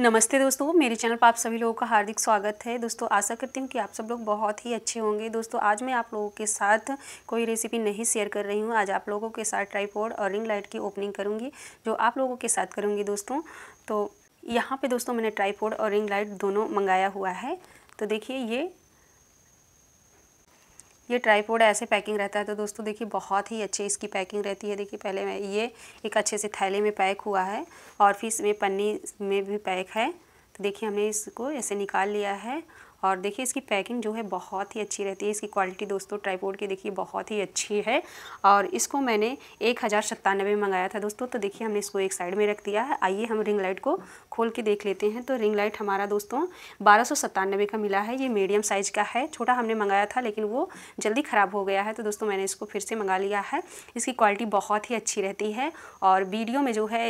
नमस्ते दोस्तों मेरे चैनल पर आप सभी लोगों का हार्दिक स्वागत है दोस्तों आशा करती हूँ कि आप सब लोग बहुत ही अच्छे होंगे दोस्तों आज मैं आप लोगों के साथ कोई रेसिपी नहीं शेयर कर रही हूँ आज आप लोगों के साथ ट्राईपोर्ड और रिंग लाइट की ओपनिंग करूँगी जो आप लोगों के साथ करूँगी दोस्तों तो यहाँ पर दोस्तों मैंने ट्राईपोर्ड और रिंग लाइट दोनों मंगाया हुआ है तो देखिए ये ये ट्राईपोड ऐसे पैकिंग रहता है तो दोस्तों देखिए बहुत ही अच्छे इसकी पैकिंग रहती है देखिए पहले मैं ये एक अच्छे से थैले में पैक हुआ है और फिर इसमें पन्नी में भी पैक है तो देखिए हमने इसको ऐसे निकाल लिया है और देखिए इसकी पैकिंग जो है बहुत ही अच्छी रहती है इसकी क्वालिटी दोस्तों ट्राईपोर्ड की देखिए बहुत ही अच्छी है और इसको मैंने एक हज़ार सत्तानबे मंगाया था दोस्तों तो देखिए हमने इसको एक साइड में रख दिया है आइए हम रिंग लाइट को खोल के देख लेते हैं तो रिंग लाइट हमारा दोस्तों बारह का मिला है ये मीडियम साइज़ का है छोटा हमने मंगाया था लेकिन वो जल्दी ख़राब हो गया है तो दोस्तों मैंने इसको फिर से मंगा लिया है इसकी क्वालिटी बहुत ही अच्छी रहती है और वीडियो में जो है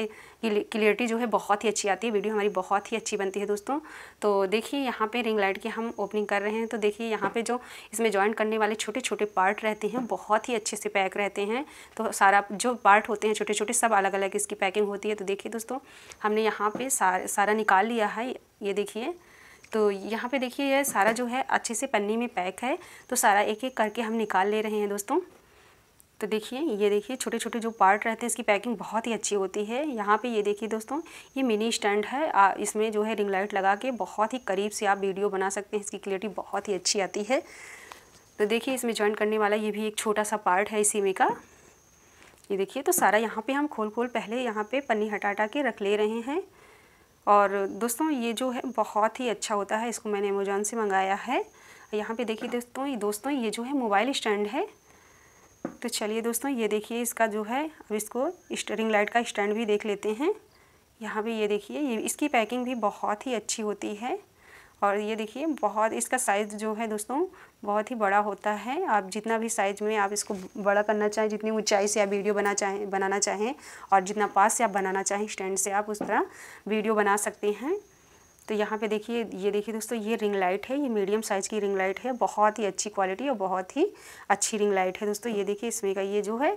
क्लियरिटी जो है बहुत ही अच्छी आती है वीडियो हमारी बहुत ही अच्छी बनती है दोस्तों तो देखिए यहाँ पे रिंग लाइट की हम ओपनिंग कर रहे हैं तो देखिए यहाँ पे जो इसमें जॉइंट करने वाले छोटे छोटे पार्ट रहते हैं बहुत ही अच्छे से पैक रहते हैं तो सारा जो पार्ट होते हैं छोटे छोटे सब अलग अलग इसकी पैकिंग होती है तो देखिए दोस्तों हमने यहाँ पर सारा सारा निकाल लिया है ये देखिए तो यहाँ पे देखिए यह सारा जो है अच्छे से पन्नी में पैक है तो सारा एक एक करके हम निकाल ले रहे हैं दोस्तों तो देखिए ये देखिए छोटे छोटे जो पार्ट रहते हैं इसकी पैकिंग बहुत ही अच्छी होती है यहाँ पे ये देखिए दोस्तों ये मिनी स्टैंड है आ, इसमें जो है रिंग लाइट लगा के बहुत ही करीब से आप वीडियो बना सकते हैं इसकी क्लियरिटी बहुत ही अच्छी आती है तो देखिए इसमें ज्वाइन करने वाला ये भी एक छोटा सा पार्ट है इसी में का ये देखिए तो सारा यहाँ पर हम खोल खोल पहले यहाँ पर पन्नी हटा हटा के रख ले रहे हैं और दोस्तों ये जो है बहुत ही अच्छा होता है इसको मैंने अमेजोन से मंगाया है यहाँ पे देखिए दोस्तों ये दोस्तों ये जो है मोबाइल स्टैंड है तो चलिए दोस्तों ये देखिए इसका जो है अब इसको स्टरिंग लाइट का स्टैंड भी देख लेते हैं यहाँ पे ये देखिए ये इसकी पैकिंग भी बहुत ही अच्छी होती है और ये देखिए बहुत इसका साइज़ जो है दोस्तों बहुत ही बड़ा होता है आप जितना भी साइज़ में आप इसको बड़ा करना चाहें जितनी ऊंचाई से आप वीडियो बना चाहें बनाना चाहें और जितना पास से आप बनाना चाहें स्टैंड से आप उस तरह वीडियो बना सकते हैं तो यहाँ पे देखिए ये देखिए दोस्तों ये रिंग लाइट है ये मीडियम साइज़ की रिंग लाइट है बहुत ही अच्छी क्वालिटी और बहुत ही अच्छी रिंग लाइट है दोस्तों ये देखिए इसमें का ये जो है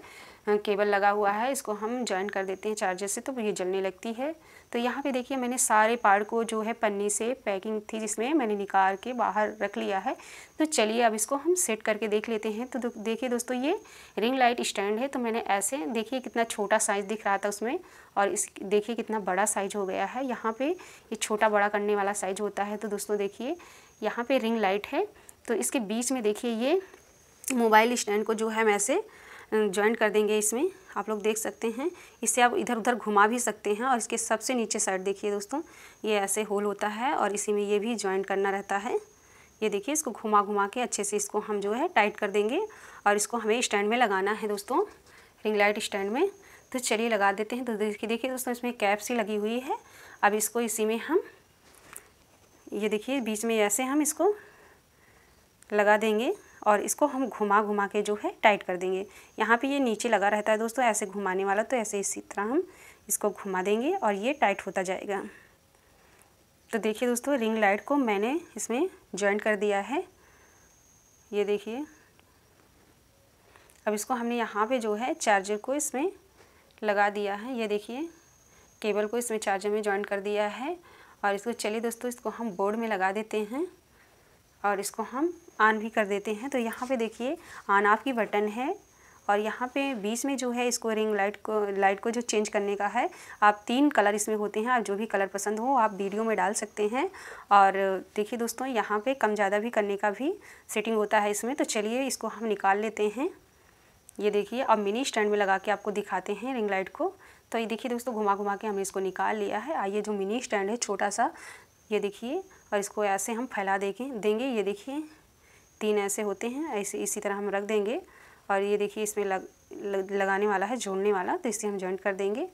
केबल लगा हुआ है इसको हम ज्वाइन कर देते हैं चार्जर से तो ये जलने लगती है तो यहाँ पे देखिए मैंने सारे पार्ट को जो है पन्नी से पैकिंग थी जिसमें मैंने निकाल के बाहर रख लिया है तो चलिए अब इसको हम सेट करके देख लेते हैं तो देखिए दोस्तों ये रिंग लाइट स्टैंड है तो मैंने ऐसे देखिए कितना छोटा साइज़ दिख रहा था उसमें और इस देखिए कितना बड़ा साइज हो गया है यहाँ पर ये छोटा बड़ा करने वाला साइज होता है तो दोस्तों देखिए यहाँ पर रिंग लाइट है तो इसके बीच में देखिए ये मोबाइल स्टैंड को जो है मैं ऐसे ज्वाइन कर देंगे इसमें आप लोग देख सकते हैं इससे आप इधर उधर घुमा भी सकते हैं और इसके सबसे नीचे साइड देखिए दोस्तों ये ऐसे होल होता है और इसी में ये भी ज्वाइन करना रहता है ये देखिए इसको घुमा घुमा के अच्छे से इसको हम जो है टाइट कर देंगे और इसको हमें स्टैंड में लगाना है दोस्तों रिंग लाइट स्टैंड में तो चलिए लगा देते हैं तो देखिए देखिए दोस्तों इसमें कैप सी लगी हुई है अब इसको इसी में हम ये देखिए बीच में ऐसे हम इसको लगा देंगे और इसको हम घुमा घुमा के जो है टाइट कर देंगे यहाँ पे ये नीचे लगा रहता है दोस्तों ऐसे घुमाने वाला तो ऐसे इसी तरह हम इसको घुमा देंगे और ये टाइट होता जाएगा तो देखिए दोस्तों रिंग लाइट को मैंने इसमें जॉइंट कर दिया है ये देखिए अब इसको हमने यहाँ पर जो है चार्जर को इसमें लगा दिया है ये देखिए केबल को इसमें चार्जर में जॉइंट कर दिया है और इसको चलिए दोस्तों इसको हम बोर्ड में लगा देते हैं और इसको हम ऑन भी कर देते हैं तो यहाँ पे देखिए आन ऑफ की बटन है और यहाँ पे बीच में जो है इसको रिंग लाइट को लाइट को जो चेंज करने का है आप तीन कलर इसमें होते हैं आप जो भी कलर पसंद हो आप वीडियो में डाल सकते हैं और देखिए दोस्तों यहाँ पे कम ज़्यादा भी करने का भी सेटिंग होता है इसमें तो चलिए इसको हम निकाल लेते हैं ये देखिए अब मिनी स्टैंड में लगा के आपको दिखाते हैं रिंग लाइट को तो ये देखिए दोस्तों घुमा घुमा के हमने इसको निकाल लिया है आइए जो मिनी स्टैंड है छोटा सा ये देखिए और इसको ऐसे हम फैला देंगे देंगे ये देखिए तीन ऐसे होते हैं ऐसे इसी तरह हम रख देंगे और ये देखिए इसमें लग, लग लगाने वाला है जोड़ने वाला तो इसे हम जॉइंट कर देंगे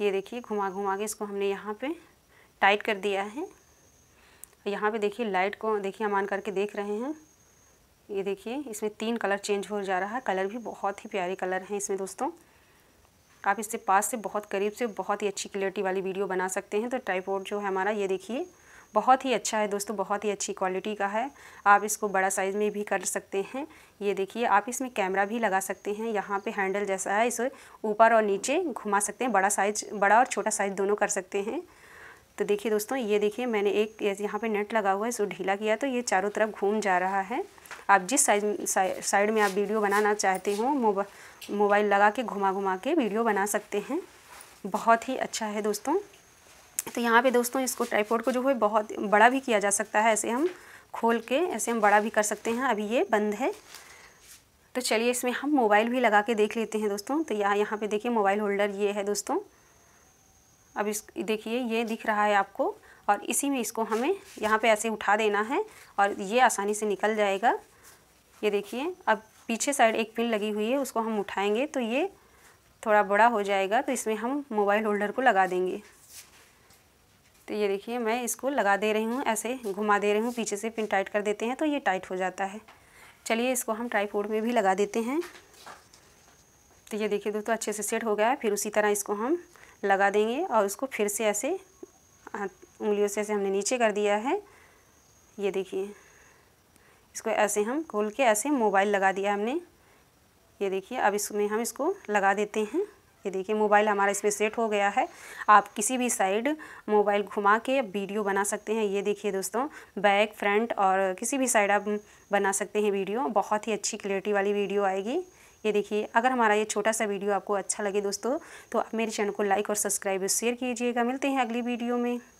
ये देखिए घुमा घुमा के इसको हमने यहाँ पे टाइट कर दिया है यहाँ पे देखिए लाइट को देखिए हम ऑन करके देख रहे हैं ये देखिए इसमें तीन कलर चेंज हो जा रहा है कलर भी बहुत ही प्यारे कलर हैं इसमें दोस्तों आप इससे पास से बहुत करीब से बहुत ही अच्छी क्लियरिटी वाली वीडियो बना सकते हैं तो ट्राईपोर्ड जो है हमारा ये देखिए बहुत ही अच्छा है दोस्तों बहुत ही अच्छी क्वालिटी का है आप इसको बड़ा साइज़ में भी कर सकते हैं ये देखिए आप इसमें कैमरा भी लगा सकते हैं यहाँ पे हैंडल जैसा है इसे ऊपर और नीचे घुमा सकते हैं बड़ा साइज बड़ा और छोटा साइज़ दोनों कर सकते हैं तो देखिए दोस्तों ये देखिए मैंने एक यहाँ पर नेट लगा हुआ है इसको ढीला किया तो ये चारों तरफ घूम जा रहा है आप जिस साइज साइड में आप वीडियो बनाना चाहते हो मोबाइल लगा के घुमा घुमा के वीडियो बना सकते हैं बहुत ही अच्छा है दोस्तों तो यहाँ पे दोस्तों इसको ट्राईपोर्ट को जो है बहुत बड़ा भी किया जा सकता है ऐसे हम खोल के ऐसे हम बड़ा भी कर सकते हैं अभी ये बंद है तो चलिए इसमें हम मोबाइल भी लगा के देख लेते हैं दोस्तों तो यहाँ यहाँ पे देखिए मोबाइल होल्डर ये है दोस्तों अब इस देखिए ये दिख रहा है आपको और इसी में इसको हमें यहाँ पे ऐसे उठा देना है और ये आसानी से निकल जाएगा ये देखिए अब पीछे साइड एक पिन लगी हुई है उसको हम उठाएंगे तो ये थोड़ा बड़ा हो जाएगा तो इसमें हम मोबाइल होल्डर को लगा देंगे तो ये देखिए मैं इसको लगा दे रही हूँ ऐसे घुमा दे रही हूँ पीछे से पिन टाइट कर देते हैं तो ये टाइट हो जाता है चलिए इसको हम ट्राईपोर्ड में भी लगा देते हैं तो ये देखिए दोस्तों अच्छे से सेट हो गया है फिर उसी तरह इसको हम लगा देंगे और उसको फिर से ऐसे उंगलियों से ऐसे हमने नीचे कर दिया है ये देखिए इसको ऐसे हम खोल के ऐसे मोबाइल लगा दिया हमने ये देखिए अब इसमें हम इसको लगा देते हैं ये देखिए मोबाइल हमारा इसमें सेट हो गया है आप किसी भी साइड मोबाइल घुमा के वीडियो बना सकते हैं ये देखिए दोस्तों बैक फ्रंट और किसी भी साइड आप बना सकते हैं वीडियो बहुत ही अच्छी क्लियरिटी वाली वीडियो आएगी ये देखिए अगर हमारा ये छोटा सा वीडियो आपको अच्छा लगे दोस्तों तो आप मेरे चैनल को लाइक और सब्सक्राइब शेयर कीजिएगा मिलते हैं अगली वीडियो में